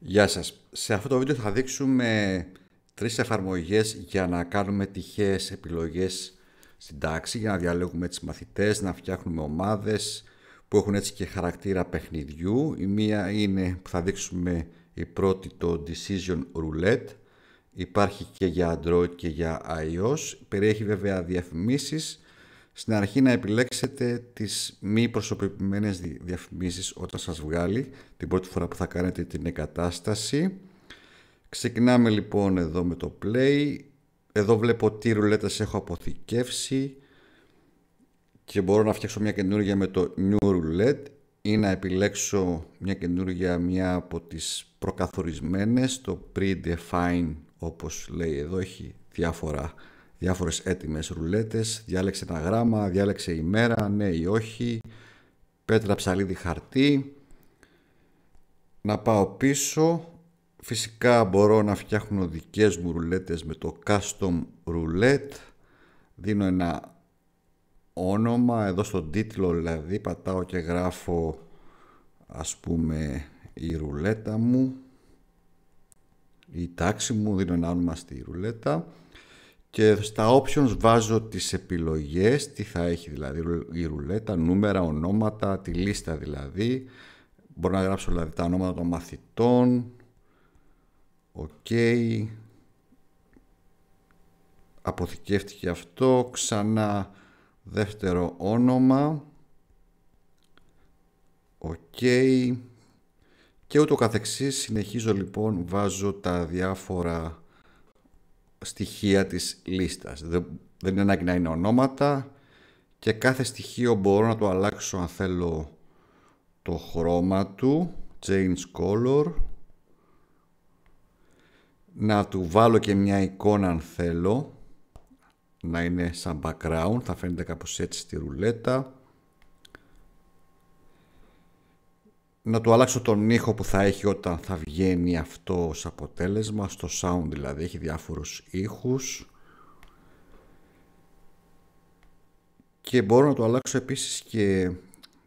Γεια σας. Σε αυτό το βίντεο θα δείξουμε τρεις εφαρμογές για να κάνουμε τυχαίες επιλογές στην τάξη, για να διαλέγουμε τις μαθητές, να φτιάχνουμε ομάδες που έχουν έτσι και χαρακτήρα παιχνιδιού. Η μία είναι που θα δείξουμε η πρώτη το Decision Roulette. Υπάρχει και για Android και για iOS. Περιέχει βέβαια διαφημίσεις στην αρχή να επιλέξετε τις μη προσωπημένες διαφημίσεις όταν σας βγάλει την πρώτη φορά που θα κάνετε την εγκατάσταση. Ξεκινάμε λοιπόν εδώ με το play. Εδώ βλέπω τι ρουλέτες έχω αποθηκεύσει και μπορώ να φτιάξω μια καινούργια με το new roulette ή να επιλέξω μια καινούργια μια από τις προκαθορισμένες το predefine όπως λέει εδώ έχει διάφορα διάφορες έτοιμες ρουλέτες. Διάλεξε ένα γράμμα, διάλεξε ημέρα, ναι ή όχι. Πέτρα ψαλίδι χαρτί. Να πάω πίσω. Φυσικά μπορώ να φτιάχνω δικές μου ρουλέτες με το custom roulette. Δίνω ένα όνομα, εδώ στον τίτλο δηλαδή πατάω και γράφω ας πούμε η ρουλέτα μου, η τάξη μου, δίνω ένα όνομα στη ρουλέτα και στα options βάζω τις επιλογές, τι θα έχει δηλαδή η ρουλέτα, νούμερα, ονόματα, τη λίστα δηλαδή. Μπορώ να γράψω δηλαδή τα ονόματα των μαθητών. Οκ. Okay. Αποθηκεύτηκε αυτό. Ξανά δεύτερο όνομα. Οκ. Και ούτω καθεξής συνεχίζω λοιπόν βάζω τα διάφορα στοιχεία της λίστας. Δεν είναι ανάγκη να είναι ονόματα και κάθε στοιχείο μπορώ να το αλλάξω αν θέλω το χρώμα του, change color, να του βάλω και μια εικόνα αν θέλω, να είναι σαν background, θα φαίνεται κάπως έτσι στη ρουλέτα, να του αλλάξω τον ήχο που θα έχει όταν θα βγαίνει αυτό ως αποτέλεσμα στο sound δηλαδή έχει διάφορους ήχους και μπορώ να του αλλάξω επίσης και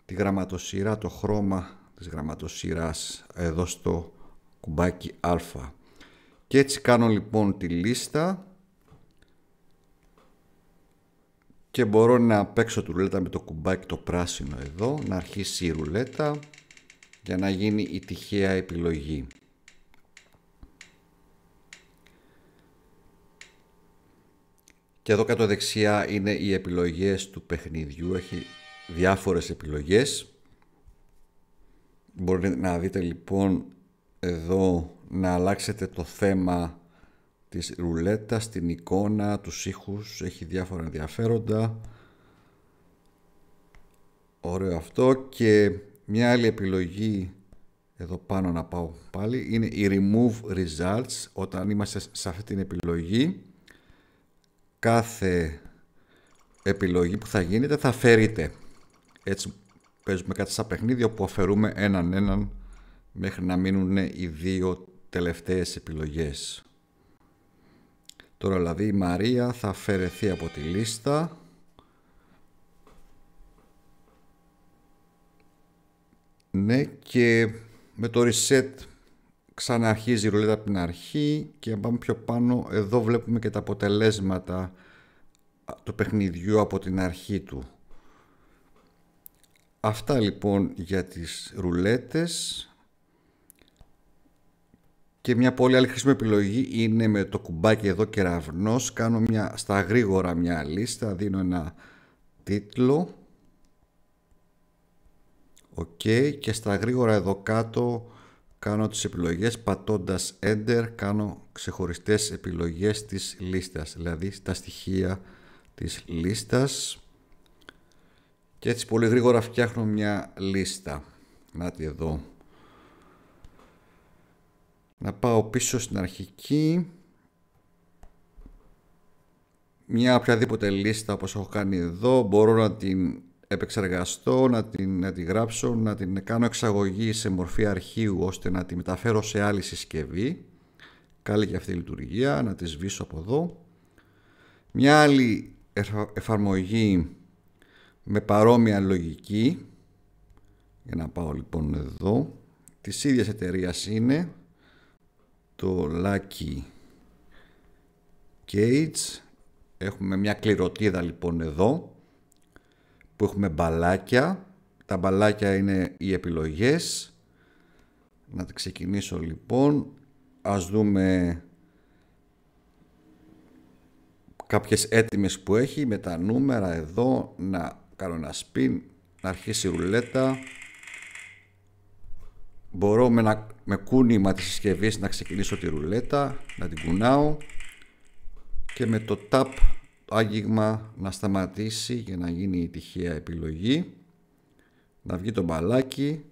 τη γραμματοσύρα, το χρώμα της γραμματοσύρας εδώ στο κουμπάκι α και έτσι κάνω λοιπόν τη λίστα και μπορώ να παίξω τη ρουλέτα με το κουμπάκι το πράσινο εδώ να αρχίσει η ρουλέτα για να γίνει η τυχαία επιλογή. Και εδώ κάτω δεξιά είναι οι επιλογές του παιχνιδιού. Έχει διάφορες επιλογές. Μπορείτε να δείτε λοιπόν εδώ να αλλάξετε το θέμα της ρουλέτας, την εικόνα, τους ήχους. Έχει διάφορα ενδιαφέροντα. Ωραίο αυτό και μια άλλη επιλογή εδώ πάνω να πάω πάλι είναι η remove results όταν είμαστε σε αυτή την επιλογή κάθε επιλογή που θα γίνεται θα αφαιρείται έτσι παίζουμε κάτι σαν παιχνίδι όπου αφαιρούμε έναν έναν μέχρι να μείνουν ναι, οι δύο τελευταίες επιλογές τώρα δηλαδή η Μαρία θα αφαιρεθεί από τη λίστα Ναι, και με το reset ξαναρχίζει η ρουλέτα από την αρχή και πάμε πιο πάνω. Εδώ βλέπουμε και τα αποτελέσματα του παιχνιδιού από την αρχή του. Αυτά λοιπόν για τις ρουλέτες. Και μια πολύ άλλη χρήσιμη επιλογή είναι με το κουμπάκι εδώ κεραυνός. Κάνω μια, στα γρήγορα μια λίστα, δίνω ένα τίτλο OK και στα γρήγορα εδώ κάτω κάνω τις επιλογές πατώντας Enter κάνω ξεχωριστές επιλογές της λίστας δηλαδή τα στοιχεία της λίστας και έτσι πολύ γρήγορα φτιάχνω μια λίστα να τη εδώ να πάω πίσω στην αρχική μια οποιαδήποτε λίστα όπως έχω κάνει εδώ μπορώ να την επεξεργαστώ, να, την, να τη γράψω, να την κάνω εξαγωγή σε μορφή αρχείου ώστε να τη μεταφέρω σε άλλη συσκευή. Καλή και αυτή η λειτουργία, να τη σβήσω από εδώ. Μια άλλη εφαρμογή με παρόμοια λογική, για να πάω λοιπόν εδώ, της ίδιας εταιρείας είναι το Lucky Cage. Έχουμε μια κληροτίδα λοιπόν εδώ που έχουμε μπαλάκια. Τα μπαλάκια είναι οι επιλογές. Να ξεκινήσω λοιπόν. Ας δούμε κάποιες έτοιμες που έχει με τα νούμερα εδώ. Να κάνω ένα spin, να αρχίσει η ρουλέτα. Μπορώ με, με κούνημα της συσκευής να ξεκινήσω τη ρουλέτα, να την κουνάω και με το tap άγγιγμα να σταματήσει για να γίνει η τυχαία επιλογή να βγει το μπαλάκι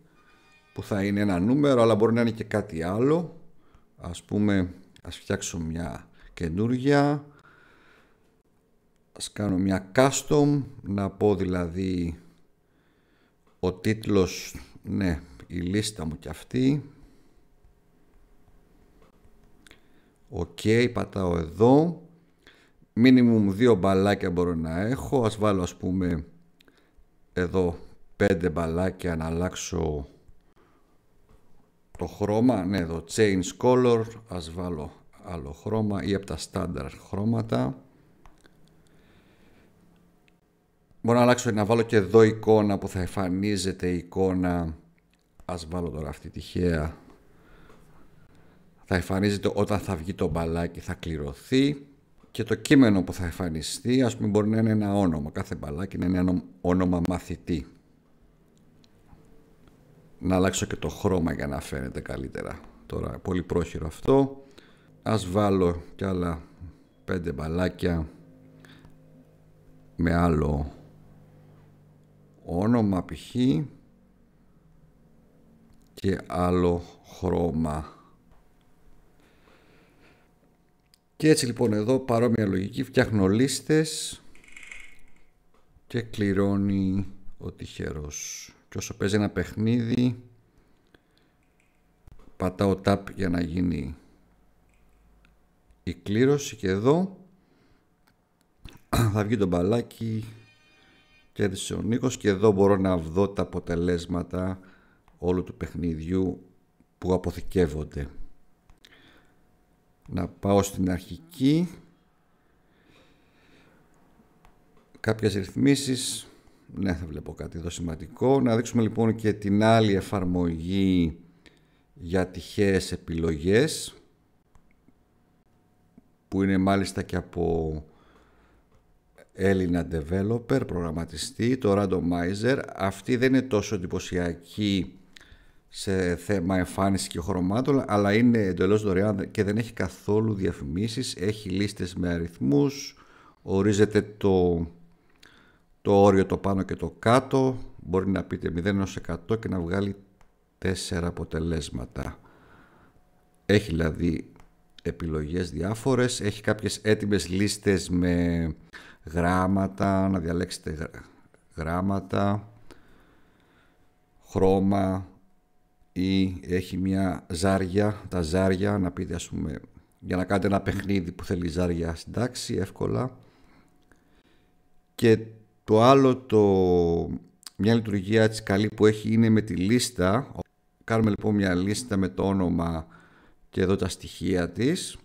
που θα είναι ένα νούμερο αλλά μπορεί να είναι και κάτι άλλο ας πούμε ας φτιάξω μια καινούργια ας κάνω μια custom να πω δηλαδή ο τίτλος ναι η λίστα μου κι αυτή ok πατάω εδώ Μίνιμουμ δύο μπαλάκια μπορώ να έχω. Ας βάλω ας πούμε εδώ πέντε μπαλάκια να αλλάξω το χρώμα. Ναι εδώ change color. Ας βάλω άλλο χρώμα ή από τα standard χρώματα. Μπορώ να αλλάξω να βάλω και εδώ εικόνα που θα εμφανίζεται η εικόνα. Ας βάλω τώρα αυτή τυχαία. Θα εμφανίζεται όταν θα βγει το μπαλάκι θα κληρωθεί και το κείμενο που θα εμφανιστεί, ας πούμε, μπορεί να είναι ένα όνομα. Κάθε μπαλάκι να είναι ένα όνομα μαθητή. Να αλλάξω και το χρώμα για να φαίνεται καλύτερα. Τώρα, πολύ πρόχειρο αυτό. Ας βάλω κι άλλα πέντε μπαλάκια με άλλο όνομα π.χ. και άλλο χρώμα. Και έτσι λοιπόν εδώ παρόμοια λογική φτιάχνω λίστες και κληρώνει ο τυχερός. Και όσο παίζει ένα παιχνίδι πατάω tap για να γίνει η κλήρωση και εδώ θα βγει το μπαλάκι κέρδισε ο Νίκος και εδώ μπορώ να δω τα αποτελέσματα όλου του παιχνιδιού που αποθηκεύονται να πάω στην αρχική κάποιες ρυθμίσεις ναι θα βλέπω κάτι εδώ σημαντικό να δείξουμε λοιπόν και την άλλη εφαρμογή για τυχαίες επιλογές που είναι μάλιστα και από Έλληνα developer, προγραμματιστή, το randomizer. Αυτή δεν είναι τόσο εντυπωσιακή σε θέμα εμφάνιση και χρωμάτων, αλλά είναι εντελώς δωρεάν και δεν έχει καθόλου διαφημίσεις, Έχει λίστες με αριθμούς. ορίζεται το, το όριο το πάνω και το κάτω. Μπορεί να πείτε 0 100 και να βγάλει τέσσερα αποτελέσματα. Έχει δηλαδή επιλογές διάφορες, έχει κάποιες έτοιμες λίστες με γράμματα, να διαλέξετε γράμματα, χρώμα, ή έχει μια ζάρια, τα ζάρια, να πείτε ας πούμε, για να κάνετε ένα παιχνίδι που θέλει ζάρια στην εύκολα. Και το άλλο, το, μια λειτουργία έτσι καλή που έχει είναι με τη λίστα. Κάνουμε λοιπόν μια λίστα με το όνομα και εδώ τα στοιχεία της.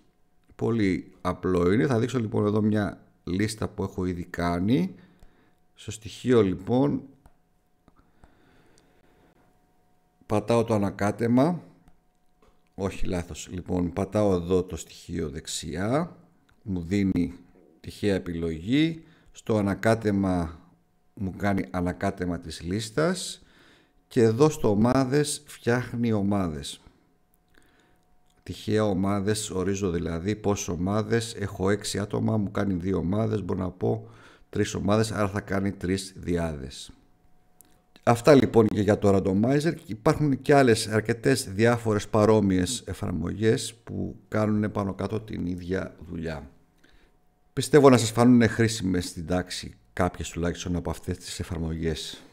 Πολύ απλό είναι. Θα δείξω λοιπόν εδώ μια λίστα που έχω ήδη κάνει. Στο στοιχείο λοιπόν πατάω το ανακάτεμα όχι λάθος λοιπόν πατάω εδώ το στοιχείο δεξιά μου δίνει τυχαία επιλογή στο ανακάτεμα μου κάνει ανακάτεμα της λίστας και εδώ στο ομάδες φτιάχνει ομάδες τυχαία ομάδες ορίζω δηλαδή πόσες ομάδες έχω έξι άτομα μου κάνει δύο ομάδες μπορώ να πω 3 ομάδες άρα θα κάνει 3 διάδες Αυτά λοιπόν και για το Randomizer. Υπάρχουν και άλλες αρκετές διάφορες παρόμοιες εφαρμογές που κάνουν πάνω κάτω την ίδια δουλειά. Πιστεύω να σας φανούν χρήσιμες στην τάξη κάποιες τουλάχιστον από αυτές τις εφαρμογές.